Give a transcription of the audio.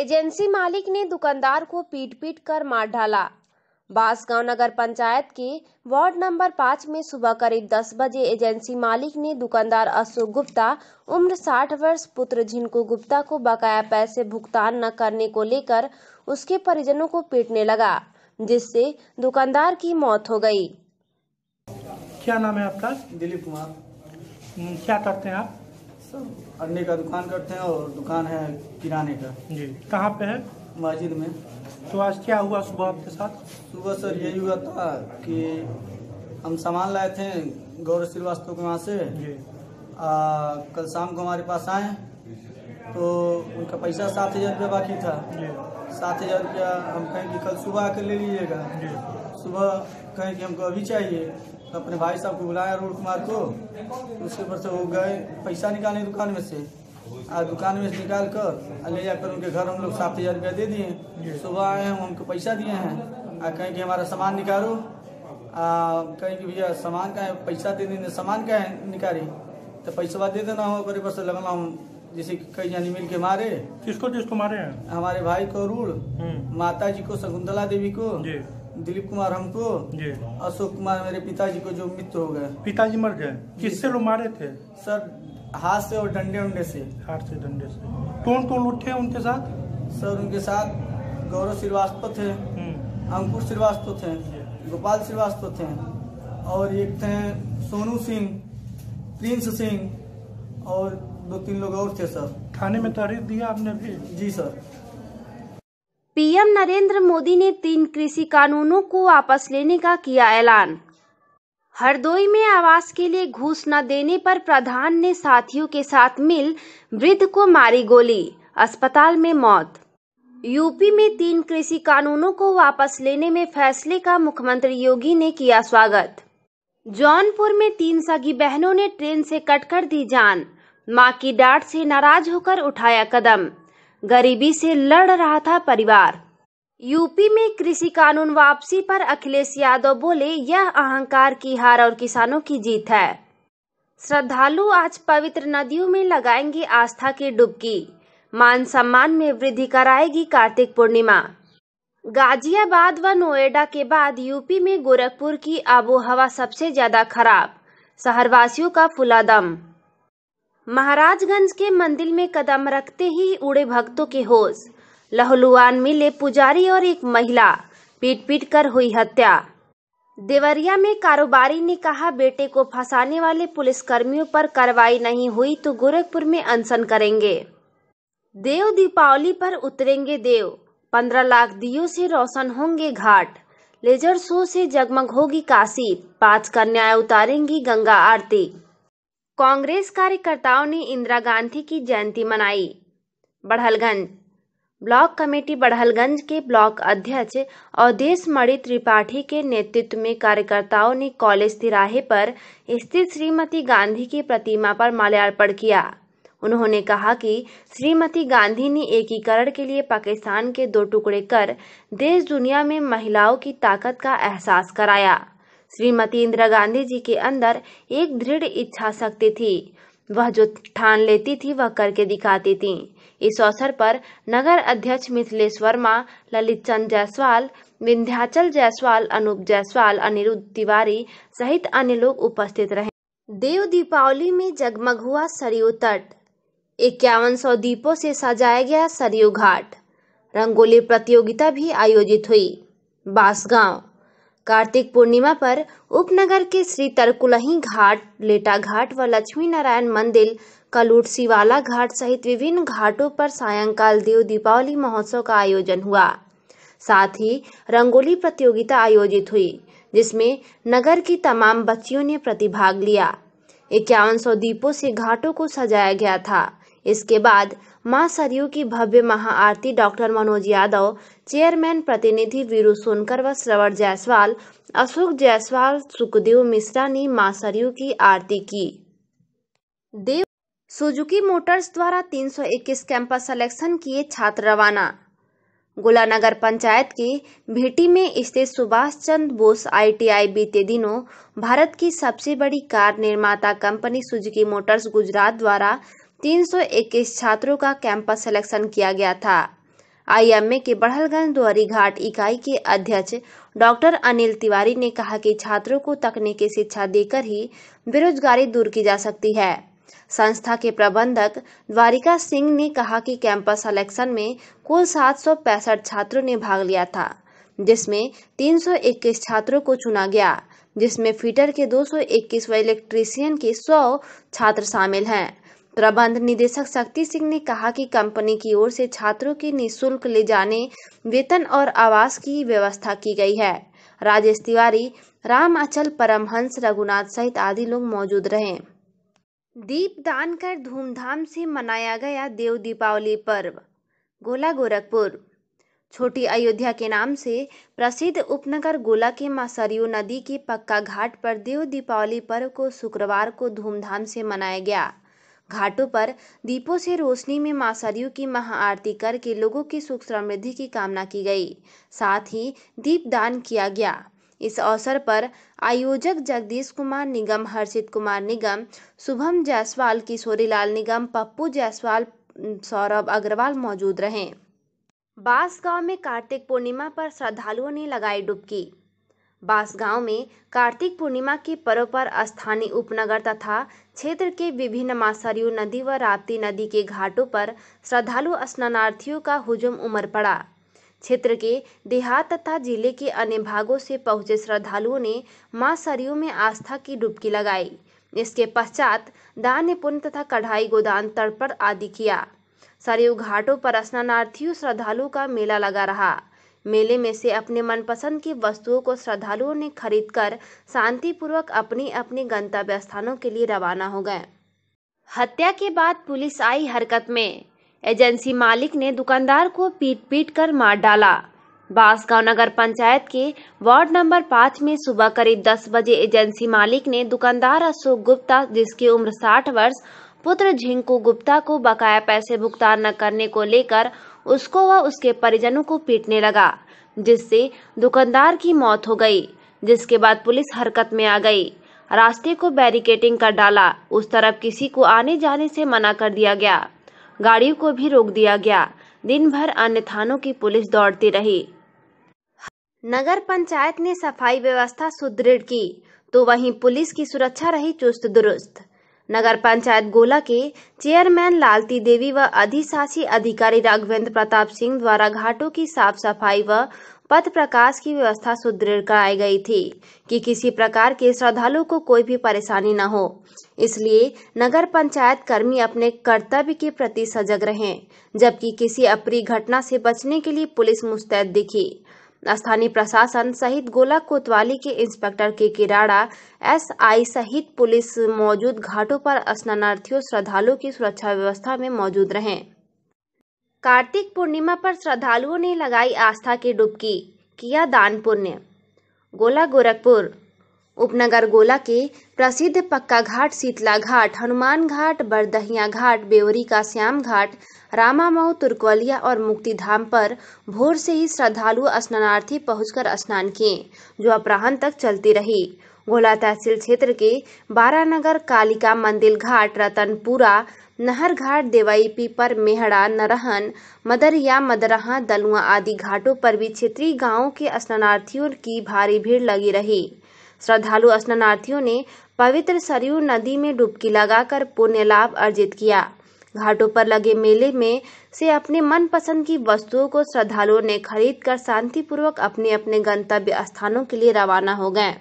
Agency मालिक ने दुकानदार को पीट पीट कर मार डाला बांसगांव नगर पंचायत के वार्ड नंबर पाँच में सुबह करीब दस बजे एजेंसी मालिक ने दुकानदार अशोक गुप्ता उम्र साठ वर्ष पुत्र झिनकू गुप्ता को बकाया पैसे भुगतान न करने को लेकर उसके परिजनों को पीटने लगा जिससे दुकानदार की मौत हो गई क्या नाम है आपका दिलीप कुमार हम्म, क्या करते हैं आप सर अंडे का दुकान करते हैं और दुकान है किराने का जी कहाँ पे है मस्जिद में तो आज क्या हुआ सुबह आपके साथ सुबह सर यही हुआ था कि हम सामान लाए थे गौरव श्रीवास्तव के वहाँ से आ, कल शाम को हमारे पास आए तो उनका पैसा सात हज़ार रुपया बाकी था सात हज़ार रुपया हम कहें कि कल सुबह आकर ले लीजिएगा सुबह कहें कि हमको अभी चाहिए तो अपने भाई साहब को बुलाया अरुण कुमार को उसके ऊपर से वो गए पैसा निकाले दुकान में से आज दुकान में से निकाल कर ले जाकर उनके घर हम लोग सात हज़ार रुपया दे दिए सुबह आए हैं उनको पैसा दिए हैं आ कहें कि हमारा सामान निकालो कहें कि भैया सामान का है पैसा दे देने सामान का है निकाली तो पैसा दे देना हो ऊपर से लगना हूँ जैसे कई जानी मिल के मारे किसको किसको मारे हैं हमारे भाई को रूढ़ हम्म। माता जी को शकुंतला देवी को दिलीप कुमार हमको अशोक कुमार मेरे पिताजी को जो मृत्यु हो गए पिताजी मर गए किससे लोग मारे थे सर हाथ से और डंडे उंडे से हाथ से डंडे से कौन कौन लोग उनके साथ सर उनके साथ गौरव श्रीवास्तव थे हम्म। अंकुर श्रीवास्तव थे गोपाल श्रीवास्तव थे और एक थे सोनू सिंह प्रिंस सिंह और दो तीन लोग और थे सर थाने में तारीफ दिया आपने भी जी सर पीएम नरेंद्र मोदी ने तीन कृषि कानूनों को वापस लेने का किया ऐलान हरदोई में आवास के लिए घूस न देने पर प्रधान ने साथियों के साथ मिल वृद्ध को मारी गोली अस्पताल में मौत यूपी में तीन कृषि कानूनों को वापस लेने में फैसले का मुख्यमंत्री योगी ने किया स्वागत जौनपुर में तीन सगी बहनों ने ट्रेन से कटकर दी जान मां की डांट से नाराज होकर उठाया कदम गरीबी से लड़ रहा था परिवार यूपी में कृषि कानून वापसी पर अखिलेश यादव बोले यह अहंकार की हार और किसानों की जीत है श्रद्धालु आज पवित्र नदियों में लगाएंगे आस्था की डुबकी मान सम्मान में वृद्धि कराएगी कार्तिक पूर्णिमा गाजियाबाद व नोएडा के बाद यूपी में गोरखपुर की आबोहवा सबसे ज्यादा खराब शहरवासियों का फुलादम महाराजगंज के मंदिर में कदम रखते ही उड़े भक्तों के होश लहलुआन मिले पुजारी और एक महिला पीट पीट कर हुई हत्या देवरिया में कारोबारी ने कहा बेटे को फंसाने वाले पुलिसकर्मियों पर कार्रवाई नहीं हुई तो गोरखपुर में अनशन करेंगे देव दीपावली पर उतरेंगे देव पंद्रह लाख दियो से रोशन होंगे घाट लेजर शो से जगमग होगी काशी पांच कन्याएं उतारेंगी गंगा आरती कांग्रेस कार्यकर्ताओं ने इंदिरा गांधी की जयंती मनाई बढ़लगंज ब्लॉक कमेटी बढ़लगंज के ब्लॉक अध्यक्ष अवधेश मणि त्रिपाठी के नेतृत्व में कार्यकर्ताओं ने कॉलेज तिराहे पर स्थित श्रीमती गांधी की प्रतिमा पर माल्यार्पण किया उन्होंने कहा कि श्रीमती गांधी ने एकीकरण के लिए पाकिस्तान के दो टुकड़े कर देश दुनिया में महिलाओं की ताकत का एहसास कराया श्रीमती इंदिरा गांधी जी के अंदर एक दृढ़ इच्छा शक्ति थी वह जो ठान लेती थी वह करके दिखाती थी इस अवसर पर नगर अध्यक्ष मिथिलेश वर्मा ललित चंद जायसवाल विंध्याचल जायसवाल अनूप जायसवाल अनिरुद्ध तिवारी सहित अन्य लोग उपस्थित रहे देव दीपावली में जगमग हुआ सरयू तट इक्यावन सौ दीपों से सजाया गया सरयू घाट रंगोली प्रतियोगिता भी आयोजित हुई बासगांव कार्तिक पूर्णिमा पर उपनगर के श्री तरकुलही घाट लेटा घाट व लक्ष्मी नारायण मंदिर कलूट शिवाला घाट सहित विभिन्न घाटों पर सायंकाल देव दीपावली महोत्सव का आयोजन हुआ साथ ही रंगोली प्रतियोगिता आयोजित हुई जिसमें नगर की तमाम बच्चियों ने प्रतिभाग लिया इक्यावन सौ दीपों से घाटों को सजाया गया था इसके बाद मां सरयू की भव्य महाआरती डॉक्टर मनोज यादव चेयरमैन प्रतिनिधि वीरू सोनकर व श्रवण जायसवाल अशोक जायसवाल सुखदेव मिश्रा ने मां सरयू की आरती की देव सुजुकी मोटर्स द्वारा 321 कैंपस सिलेक्शन किए छात्र रवाना गोला नगर पंचायत के भेटी में स्थित सुभाष चंद्र बोस आईटीआई बीते दिनों भारत की सबसे बड़ी कार निर्माता कंपनी सुजुकी मोटर्स गुजरात द्वारा 321 छात्रों का कैंपस सिलेक्शन किया गया था आईएमए के बढ़लगंज द्वारी घाट इकाई के अध्यक्ष डॉक्टर अनिल तिवारी ने कहा कि छात्रों को तकनीकी शिक्षा देकर ही बेरोजगारी दूर की जा सकती है संस्था के प्रबंधक द्वारिका सिंह ने कहा कि कैंपस सिलेक्शन में कुल सात छात्रों ने भाग लिया था जिसमें 321 छात्रों को चुना गया जिसमें फीटर के 221 व इलेक्ट्रीशियन के 100 छात्र शामिल हैं प्रबंध निदेशक शक्ति सिंह ने कहा कि कंपनी की ओर से छात्रों के निःशुल्क ले जाने वेतन और आवास की व्यवस्था की गई है राजेश तिवारी राम अचल परमहंस रघुनाथ सहित आदि लोग मौजूद रहे दीप दान कर धूमधाम से मनाया गया देव दीपावली पर्व गोला गोरखपुर छोटी अयोध्या के नाम से प्रसिद्ध उपनगर गोला के माँ सरयू नदी के पक्का घाट पर देव दीपावली पर्व को शुक्रवार को धूमधाम से मनाया गया घाटों पर दीपों से रोशनी में मां सरयू की महाआरती करके लोगों की सुख समृद्धि की कामना की गई साथ ही दीप दान किया गया इस अवसर पर आयोजक जगदीश कुमार निगम हर्षित कुमार निगम शुभम जायसवाल किशोरीलाल निगम पप्पू जायसवाल सौरभ अग्रवाल मौजूद रहे बांस गांव में कार्तिक पूर्णिमा पर श्रद्धालुओं ने लगाई डुबकी बांसगांव में कार्तिक पूर्णिमा के पर्व पर स्थानीय उपनगर तथा क्षेत्र के विभिन्न मासरयू नदी व राप्ती नदी के घाटों पर श्रद्धालु स्नानार्थियों का हुजूम उमर पड़ा क्षेत्र के देहात तथा जिले के अन्य भागों से पहुंचे श्रद्धालुओं ने मां सरयू में आस्था की डुबकी लगाई इसके पश्चात दान पुण्य तथा कढ़ाई गोदान तर्पण आदि किया सरयू घाटों पर स्नानार्थियों श्रद्धालुओं का मेला लगा रहा मेले में से अपने मनपसंद की वस्तुओं को श्रद्धालुओं ने खरीद कर शांतिपूर्वक अपनी अपनी गंतव्य स्थानों के लिए रवाना हो गए हत्या के बाद पुलिस आई हरकत में एजेंसी मालिक ने दुकानदार को पीट पीट कर मार डाला बांसगांव नगर पंचायत के वार्ड नंबर पाँच में सुबह करीब दस बजे एजेंसी मालिक ने दुकानदार अशोक गुप्ता जिसकी उम्र साठ वर्ष पुत्र झिंकू गुप्ता को बकाया पैसे भुगतान न करने को लेकर उसको व उसके परिजनों को पीटने लगा जिससे दुकानदार की मौत हो गई जिसके बाद पुलिस हरकत में आ गई रास्ते को बैरिकेटिंग कर डाला उस तरफ किसी को आने जाने से मना कर दिया गया गाड़ियों को भी रोक दिया गया दिन भर अन्य थानों की पुलिस दौड़ती रही नगर पंचायत ने सफाई व्यवस्था सुदृढ़ की तो वहीं पुलिस की सुरक्षा रही चुस्त दुरुस्त नगर पंचायत गोला के चेयरमैन लालती देवी व अधिशासी अधिकारी राघवेंद्र प्रताप सिंह द्वारा घाटों की साफ सफाई व पथ प्रकाश की व्यवस्था सुदृढ़ कराई गई थी कि किसी प्रकार के श्रद्धालु को कोई भी परेशानी न हो इसलिए नगर पंचायत कर्मी अपने कर्तव्य के प्रति सजग रहे जबकि किसी अप्रिय घटना से बचने के लिए पुलिस मुस्तैद दिखी स्थानीय प्रशासन सहित गोला कोतवाली के इंस्पेक्टर के किराड़ा एसआई सहित पुलिस मौजूद घाटों पर स्नानार्थियों श्रद्धालुओं की सुरक्षा व्यवस्था में मौजूद रहे कार्तिक पूर्णिमा पर श्रद्धालुओं ने लगाई आस्था की डुबकी किया दान पुण्य गोला गोरखपुर उपनगर गोला के प्रसिद्ध पक्का घाट शीतला घाट हनुमान घाट बरदहिया घाट बेवरी का श्याम घाट रामामऊ तुर्कवलिया और मुक्ति धाम पर भोर से ही श्रद्धालु स्नानार्थी पहुंचकर स्नान किए जो अपराहन तक चलती रही गोला तहसील क्षेत्र के बारानगर कालिका मंदिर घाट रतनपुरा नहर घाट देवाई पीपर मेहड़ा नरहन मदरिया मदरहा दलुआ आदि घाटों पर भी क्षेत्रीय गांवों के स्नानार्थियों की भारी भीड़ लगी रही श्रद्धालु स्नानार्थियों ने पवित्र सरयू नदी में डुबकी लगाकर पुण्य लाभ अर्जित किया घाटों पर लगे मेले में से अपने मनपसंद की वस्तुओं को श्रद्धालुओं ने खरीद कर शांतिपूर्वक अपने अपने गंतव्य स्थानों के लिए रवाना हो गए